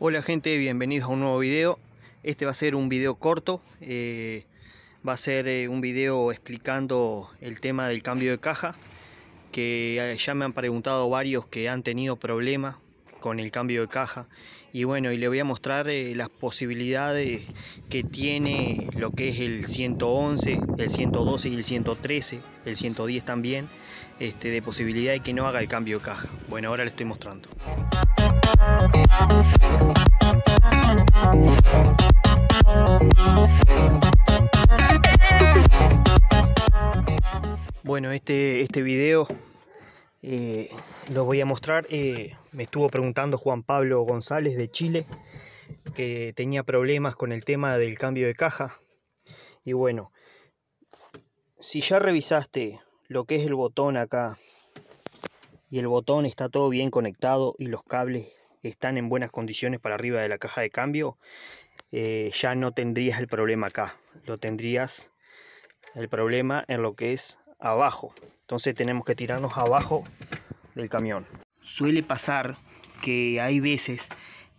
Hola gente, bienvenidos a un nuevo video. Este va a ser un video corto, eh, va a ser eh, un video explicando el tema del cambio de caja, que eh, ya me han preguntado varios que han tenido problemas con el cambio de caja y bueno y le voy a mostrar las posibilidades que tiene lo que es el 111 el 112 y el 113 el 110 también este, de posibilidad de que no haga el cambio de caja bueno ahora le estoy mostrando este, este video eh, los voy a mostrar. Eh, me estuvo preguntando Juan Pablo González de Chile que tenía problemas con el tema del cambio de caja. Y bueno, si ya revisaste lo que es el botón acá y el botón está todo bien conectado y los cables están en buenas condiciones para arriba de la caja de cambio, eh, ya no tendrías el problema acá. Lo tendrías el problema en lo que es abajo. Entonces tenemos que tirarnos abajo del camión. Suele pasar que hay veces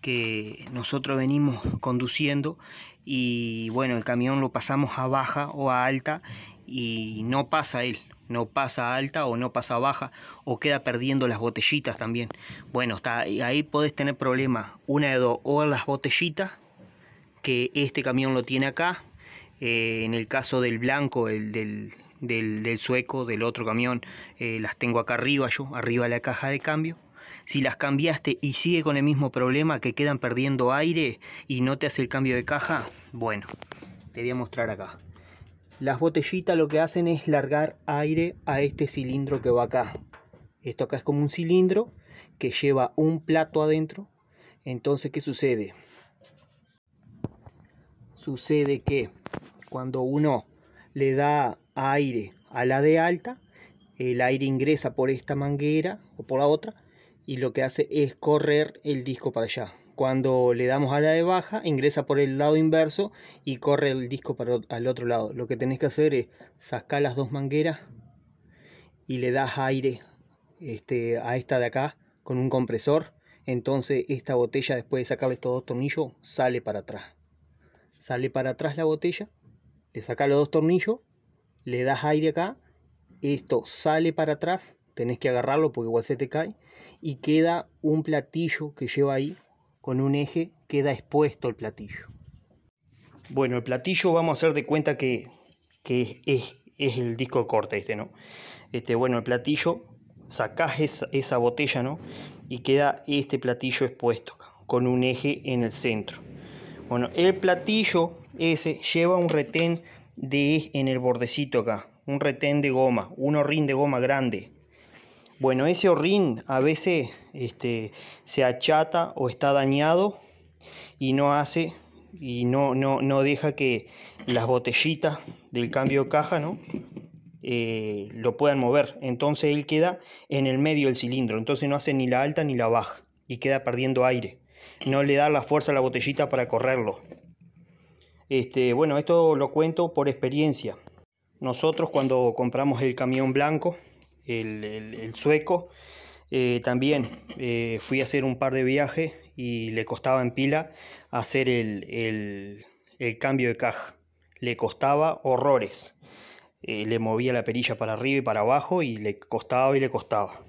que nosotros venimos conduciendo y bueno, el camión lo pasamos a baja o a alta y no pasa él, no pasa alta o no pasa baja o queda perdiendo las botellitas también. Bueno, está, ahí podés tener problemas, una de dos, o las botellitas que este camión lo tiene acá, eh, en el caso del blanco, el del del, sueco, del otro camión, eh, las tengo acá arriba yo, arriba de la caja de cambio. Si las cambiaste y sigue con el mismo problema, que quedan perdiendo aire y no te hace el cambio de caja, bueno, te voy a mostrar acá. Las botellitas lo que hacen es largar aire a este cilindro que va acá. Esto acá es como un cilindro que lleva un plato adentro. Entonces, ¿qué sucede? Sucede que cuando uno le da aire a la de alta, el aire ingresa por esta manguera o por la otra y lo que hace es correr el disco para allá. Cuando le damos a la de baja, ingresa por el lado inverso y corre el disco para otro lado. Lo que tenés que hacer es sacar las dos mangueras y le das aire este, a esta de acá con un compresor. Entonces esta botella, después de sacar estos dos tornillos, sale para atrás. Sale para atrás la botella le sacas los dos tornillos, le das aire acá, esto sale para atrás, tenés que agarrarlo porque igual se te cae, y queda un platillo que lleva ahí con un eje, queda expuesto el platillo. Bueno, el platillo vamos a hacer de cuenta que, es, el disco de corte este, ¿no? Este, bueno, el platillo, sacás esa, esa botella, ¿no? Y queda este platillo expuesto, con un eje en el centro. Bueno, el platillo ese lleva un retén de en el bordecito acá, un retén de goma, un horrín de goma grande. Bueno, ese horrín a veces este, se achata o está dañado y no hace y no, no, deja que las botellitas del cambio caja ¿no? Eh, lo puedan mover. Entonces él queda en el medio del cilindro, entonces no hace ni la alta ni la baja y queda perdiendo aire. No le da la fuerza a la botellita para correrlo. Este, bueno, esto lo cuento por experiencia. Nosotros cuando compramos el camión blanco, el, sueco, eh, también eh, fui a hacer un par de viajes y le costaba en pila hacer el, cambio de caja. Le costaba horrores. Eh, le movía la perilla para arriba y para abajo y le costaba y le costaba.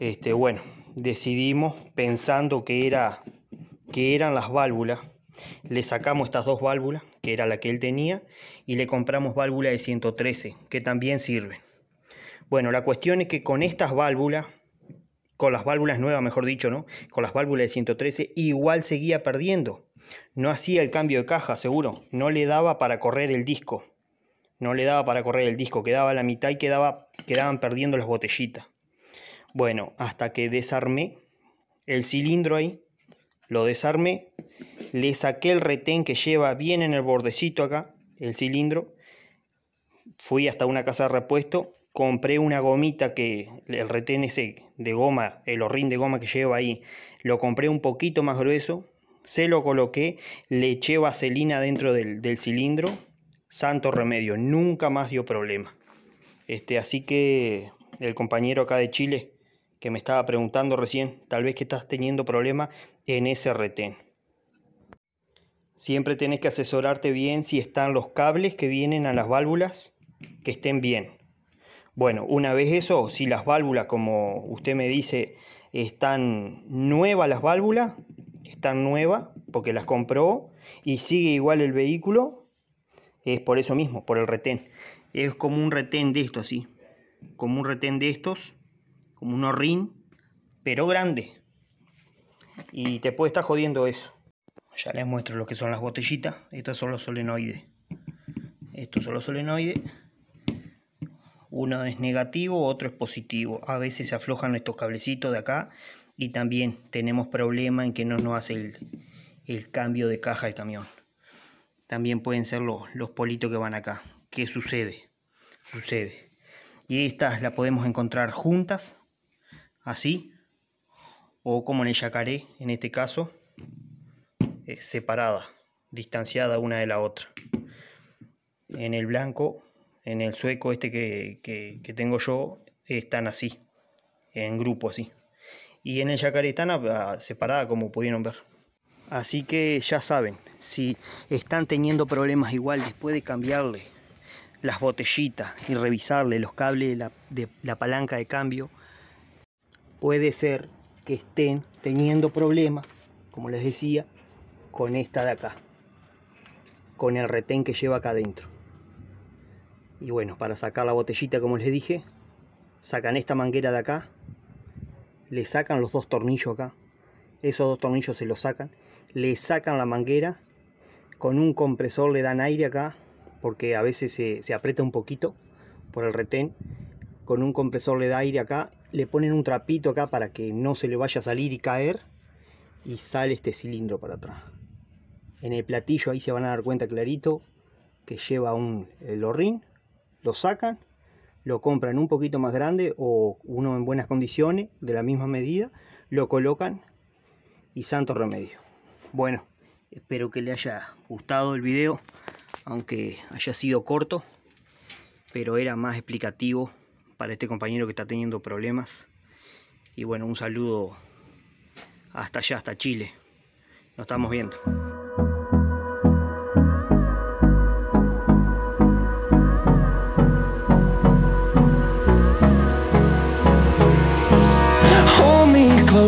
Este, bueno, decidimos pensando que, era, que eran las válvulas le sacamos estas dos válvulas, que era la que él tenía, y le compramos válvula de 113, que también sirve. Bueno, la cuestión es que con estas válvulas, con las válvulas nuevas, mejor dicho, ¿no? Con las válvulas de 113, igual seguía perdiendo. No hacía el cambio de caja, seguro. No le daba para correr el disco. No le daba para correr el disco. Quedaba a la mitad y quedaban perdiendo las botellitas. Bueno, hasta que desarmé el cilindro ahí, lo desarmé, le saqué el retén que lleva bien en el bordecito acá, el cilindro. Fui hasta una casa de repuesto, compré una gomita que el retén ese de goma, el horrín de goma que lleva ahí, lo compré un poquito más grueso, se lo coloqué, le eché vaselina dentro del, del cilindro, santo remedio, nunca más dio problema. Este, así que el compañero acá de Chile que me estaba preguntando recién, tal vez que estás teniendo problema en ese retén. Siempre tenés que asesorarte bien si están los cables que vienen a las válvulas, que estén bien. Bueno, una vez eso, si las válvulas, como usted me dice, están nuevas las válvulas, están nuevas porque las compró y sigue igual el vehículo, es por eso mismo, por el retén. Es como un retén de esto así, como un retén de estos, como un horrín, pero grande. Y te puede estar jodiendo eso. Ya les muestro lo que son las botellitas. Estos son los solenoides. Estos son los solenoides. Uno es negativo, otro es positivo. A veces se aflojan estos cablecitos de acá. Y también tenemos problema en que no nos hace el, cambio de caja del camión. También pueden ser los, los politos que van acá. ¿Qué sucede? Sucede. Y estas las podemos encontrar juntas. Así. O como en el yacaré en este caso eh, separada, distanciada una de la otra. En el blanco, en el sueco este que, tengo yo, están así, en grupo así. Y en el están ah, separada como pudieron ver. Así que ya saben, si están teniendo problemas igual después de cambiarle las botellitas y revisarle los cables de la, de la palanca de cambio, puede ser que estén teniendo problemas, como les decía, con esta de acá con el retén que lleva acá adentro y bueno para sacar la botellita como les dije sacan esta manguera de acá le sacan los dos tornillos acá esos dos tornillos se los sacan le sacan la manguera con un compresor le dan aire acá porque a veces se, se aprieta un poquito por el retén con un compresor le da aire acá le ponen un trapito acá para que no se le vaya a salir y caer y sale este cilindro para atrás en el platillo ahí se van a dar cuenta clarito que lleva un lorrin, lo sacan, lo compran un poquito más grande o uno en buenas condiciones, de la misma medida, lo colocan y santo remedio. Bueno, espero que le haya gustado el video, aunque haya sido corto, pero era más explicativo para este compañero que está teniendo problemas. Y bueno, un saludo hasta allá, hasta Chile. Nos estamos viendo.